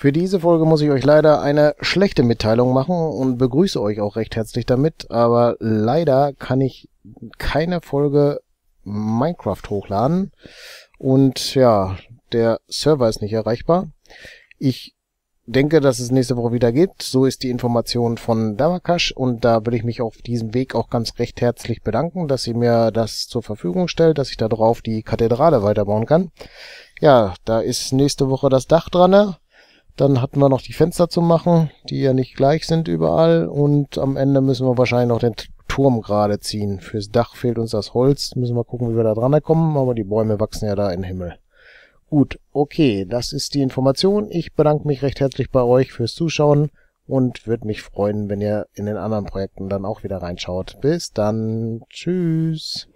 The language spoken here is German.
Für diese Folge muss ich euch leider eine schlechte Mitteilung machen und begrüße euch auch recht herzlich damit, aber leider kann ich keine Folge Minecraft hochladen und ja, der Server ist nicht erreichbar. Ich denke, dass es nächste Woche wieder gibt. So ist die Information von Damakash und da will ich mich auf diesem Weg auch ganz recht herzlich bedanken, dass sie mir das zur Verfügung stellt, dass ich da drauf die Kathedrale weiterbauen kann. Ja, da ist nächste Woche das Dach dran. Ne? Dann hatten wir noch die Fenster zu machen, die ja nicht gleich sind überall. Und am Ende müssen wir wahrscheinlich noch den Turm gerade ziehen. Fürs Dach fehlt uns das Holz. Müssen wir gucken, wie wir da dran kommen. Aber die Bäume wachsen ja da im Himmel. Gut, okay, das ist die Information. Ich bedanke mich recht herzlich bei euch fürs Zuschauen und würde mich freuen, wenn ihr in den anderen Projekten dann auch wieder reinschaut. Bis dann. Tschüss.